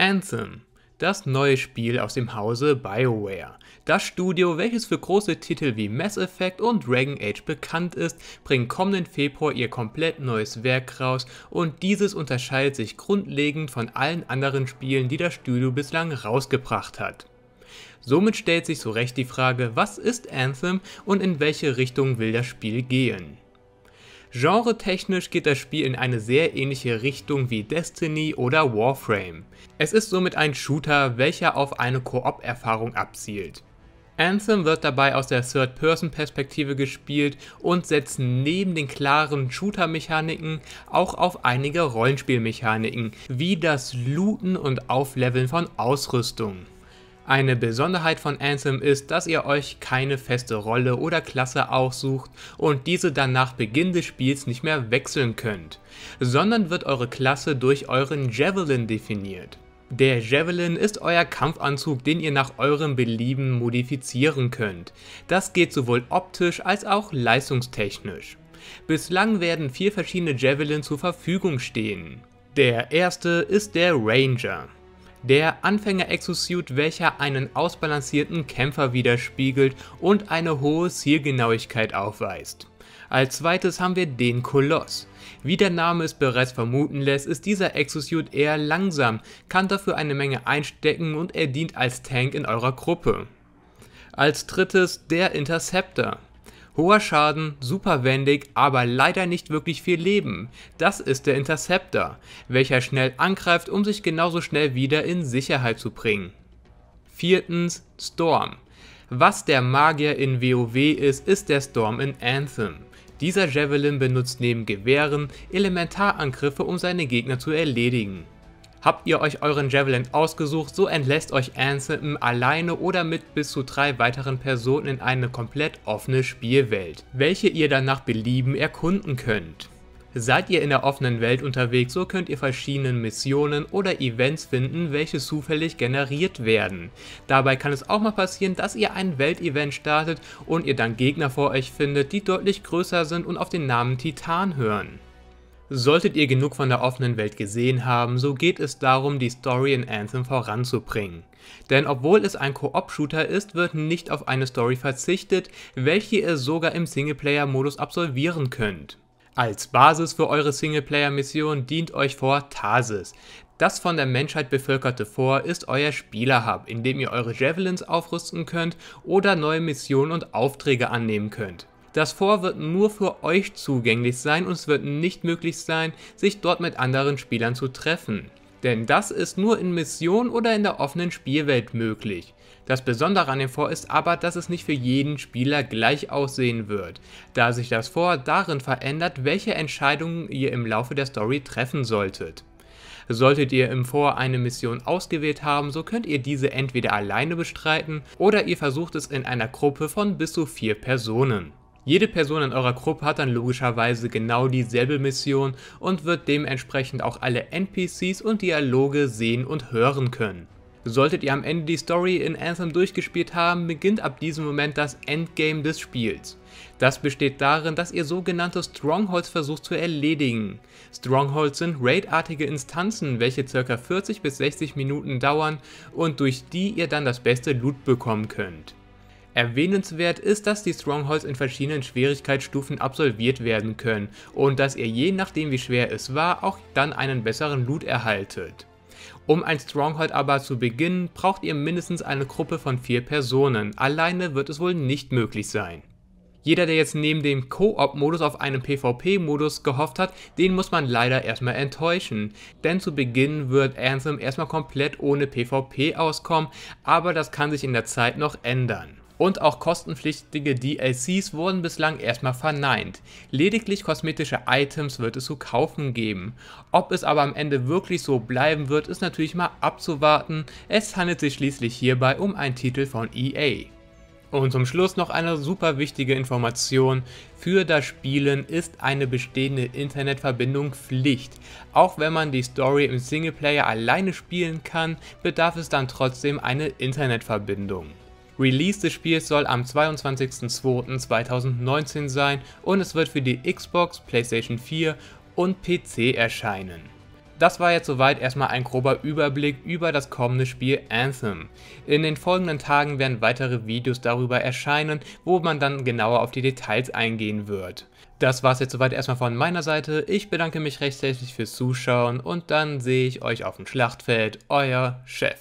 Anthem, das neue Spiel aus dem Hause BioWare. Das Studio, welches für große Titel wie Mass Effect und Dragon Age bekannt ist, bringt kommenden Februar ihr komplett neues Werk raus und dieses unterscheidet sich grundlegend von allen anderen Spielen, die das Studio bislang rausgebracht hat. Somit stellt sich so recht die Frage, was ist Anthem und in welche Richtung will das Spiel gehen? Genre-technisch geht das Spiel in eine sehr ähnliche Richtung wie Destiny oder Warframe. Es ist somit ein Shooter, welcher auf eine Koop-Erfahrung abzielt. Anthem wird dabei aus der Third-Person-Perspektive gespielt und setzt neben den klaren Shooter-Mechaniken auch auf einige Rollenspielmechaniken, wie das Looten und Aufleveln von Ausrüstung. Eine Besonderheit von Anthem ist, dass ihr euch keine feste Rolle oder Klasse aussucht und diese dann nach Beginn des Spiels nicht mehr wechseln könnt, sondern wird eure Klasse durch euren Javelin definiert. Der Javelin ist euer Kampfanzug, den ihr nach eurem Belieben modifizieren könnt. Das geht sowohl optisch als auch leistungstechnisch. Bislang werden vier verschiedene Javelin zur Verfügung stehen. Der erste ist der Ranger. Der Anfänger-Exosuit, welcher einen ausbalancierten Kämpfer widerspiegelt und eine hohe Zielgenauigkeit aufweist. Als zweites haben wir den Koloss. Wie der Name es bereits vermuten lässt, ist dieser Exosuit eher langsam, kann dafür eine Menge einstecken und er dient als Tank in eurer Gruppe. Als drittes der Interceptor. Hoher Schaden, super wendig, aber leider nicht wirklich viel Leben. Das ist der Interceptor, welcher schnell angreift, um sich genauso schnell wieder in Sicherheit zu bringen. Viertens Storm. Was der Magier in WoW ist, ist der Storm in Anthem. Dieser Javelin benutzt neben Gewehren Elementarangriffe, um seine Gegner zu erledigen. Habt ihr euch euren Javelin ausgesucht, so entlässt euch Ansem alleine oder mit bis zu drei weiteren Personen in eine komplett offene Spielwelt, welche ihr dann nach Belieben erkunden könnt. Seid ihr in der offenen Welt unterwegs, so könnt ihr verschiedene Missionen oder Events finden, welche zufällig generiert werden. Dabei kann es auch mal passieren, dass ihr ein Weltevent startet und ihr dann Gegner vor euch findet, die deutlich größer sind und auf den Namen Titan hören. Solltet ihr genug von der offenen Welt gesehen haben, so geht es darum, die Story in Anthem voranzubringen. Denn obwohl es ein Koop-Shooter ist, wird nicht auf eine Story verzichtet, welche ihr sogar im Singleplayer-Modus absolvieren könnt. Als Basis für eure Singleplayer-Mission dient euch vor Tarsis. Das von der Menschheit bevölkerte Vor ist euer Spielerhub, in dem ihr eure Javelins aufrüsten könnt oder neue Missionen und Aufträge annehmen könnt. Das Vor wird nur für euch zugänglich sein und es wird nicht möglich sein, sich dort mit anderen Spielern zu treffen. Denn das ist nur in Missionen oder in der offenen Spielwelt möglich. Das Besondere an dem Vor ist aber, dass es nicht für jeden Spieler gleich aussehen wird, da sich das Vor darin verändert, welche Entscheidungen ihr im Laufe der Story treffen solltet. Solltet ihr im Vor eine Mission ausgewählt haben, so könnt ihr diese entweder alleine bestreiten oder ihr versucht es in einer Gruppe von bis zu vier Personen. Jede Person in eurer Gruppe hat dann logischerweise genau dieselbe Mission und wird dementsprechend auch alle NPCs und Dialoge sehen und hören können. Solltet ihr am Ende die Story in Anthem durchgespielt haben, beginnt ab diesem Moment das Endgame des Spiels. Das besteht darin, dass ihr sogenannte Strongholds versucht zu erledigen. Strongholds sind raidartige Instanzen, welche ca. 40 bis 60 Minuten dauern und durch die ihr dann das beste Loot bekommen könnt. Erwähnenswert ist, dass die Strongholds in verschiedenen Schwierigkeitsstufen absolviert werden können und dass ihr je nachdem wie schwer es war, auch dann einen besseren Loot erhaltet. Um ein Stronghold aber zu beginnen, braucht ihr mindestens eine Gruppe von vier Personen, alleine wird es wohl nicht möglich sein. Jeder, der jetzt neben dem Koop-Modus auf einen PvP-Modus gehofft hat, den muss man leider erstmal enttäuschen. Denn zu Beginn wird Anthem erstmal komplett ohne PvP auskommen, aber das kann sich in der Zeit noch ändern und auch kostenpflichtige DLCs wurden bislang erstmal verneint. Lediglich kosmetische Items wird es zu kaufen geben. Ob es aber am Ende wirklich so bleiben wird, ist natürlich mal abzuwarten. Es handelt sich schließlich hierbei um einen Titel von EA. Und zum Schluss noch eine super wichtige Information. Für das Spielen ist eine bestehende Internetverbindung Pflicht. Auch wenn man die Story im Singleplayer alleine spielen kann, bedarf es dann trotzdem eine Internetverbindung. Release des Spiels soll am 22.02.2019 sein und es wird für die Xbox, PlayStation 4 und PC erscheinen. Das war jetzt soweit erstmal ein grober Überblick über das kommende Spiel Anthem. In den folgenden Tagen werden weitere Videos darüber erscheinen, wo man dann genauer auf die Details eingehen wird. Das war's jetzt soweit erstmal von meiner Seite. Ich bedanke mich recht herzlich fürs Zuschauen und dann sehe ich euch auf dem Schlachtfeld, euer Chef.